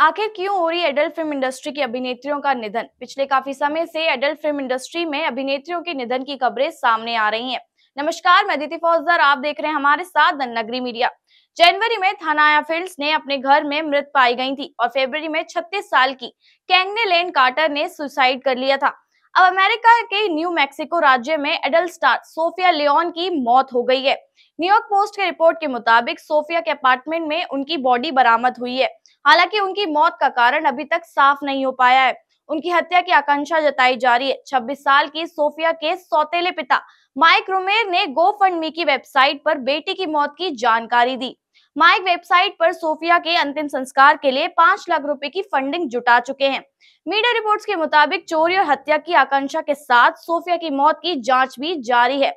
आखिर क्यों हो रही एडल्ट फिल्म इंडस्ट्री की अभिनेत्रियों का निधन पिछले काफी समय से एडल्ट फिल्म इंडस्ट्री में अभिनेत्रियों के निधन की खबरें सामने आ रही हैं। नमस्कार मैं अदिति फौजदार आप देख रहे हैं हमारे साथ नगरी मीडिया जनवरी में थानाया फिल्म ने अपने घर में मृत पाई गई थी और फरवरी में 36 साल की कैंगने लेन कार्टर ने सुसाइड कर लिया था अब अमेरिका के न्यू मैक्सिको राज्य में एडल्ट स्टार सोफिया लियोन की मौत हो गई है न्यूयॉर्क पोस्ट के रिपोर्ट के मुताबिक सोफिया के अपार्टमेंट में उनकी बॉडी बरामद हुई है हालांकि उनकी मौत का कारण अभी तक साफ नहीं हो पाया है उनकी हत्या की आकांक्षा जताई जा रही है 26 साल की सोफिया के सौतेले पिता माइक रोमेर ने गो की वेबसाइट पर बेटी की मौत की जानकारी दी माइक वेबसाइट पर सोफिया के अंतिम संस्कार के लिए पांच लाख रुपए की फंडिंग जुटा चुके हैं मीडिया रिपोर्ट्स के मुताबिक चोरी और हत्या की आकांक्षा के साथ सोफिया की मौत की जांच भी जारी है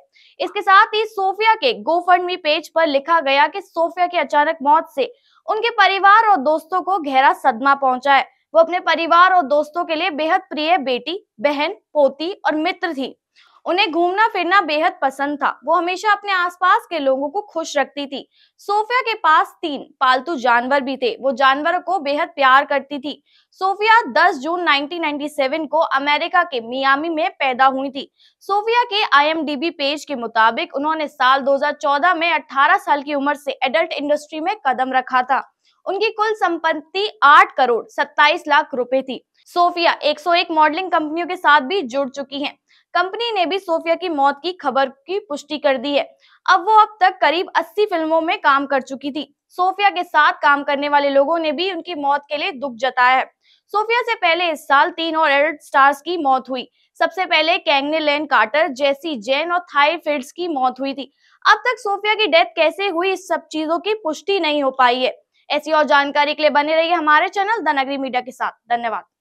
इसके साथ ही सोफिया के गोफंडमी पेज पर लिखा गया कि सोफिया की अचानक मौत से उनके परिवार और दोस्तों को गहरा सदमा पहुंचा है वो अपने परिवार और दोस्तों के लिए बेहद प्रिय बेटी बहन पोती और मित्र थी उन्हें घूमना फिरना बेहद पसंद था वो हमेशा अपने आसपास के लोगों को खुश रखती थी सोफिया के पास तीन पालतू जानवर भी थे वो जानवरों को बेहद प्यार करती थी सोफिया 10 जून 1997 को अमेरिका के मियामी में पैदा हुई थी सोफिया के आईएमडीबी पेज के मुताबिक उन्होंने साल 2014 में 18 साल की उम्र से एडल्ट इंडस्ट्री में कदम रखा था उनकी कुल संपत्ति 8 करोड़ 27 लाख रुपए थी सोफिया 101 मॉडलिंग कंपनियों के साथ भी जुड़ चुकी हैं कंपनी ने भी सोफिया की मौत की खबर की पुष्टि कर दी है अब वो अब तक करीब 80 फिल्मों में काम कर चुकी थी सोफिया के साथ काम करने वाले लोगों ने भी उनकी मौत के लिए दुख जताया है सोफिया से पहले इस साल तीन और एडल्ट स्टार्स की मौत हुई सबसे पहले कैंगने लेन कार्टर जेसी जैन और थाई फिल्ड की मौत हुई थी अब तक सोफिया की डेथ कैसे हुई इस सब चीजों की पुष्टि नहीं हो पाई है ऐसी और जानकारी के लिए बने रहिए हमारे चैनल द नगरी मीडिया के साथ धन्यवाद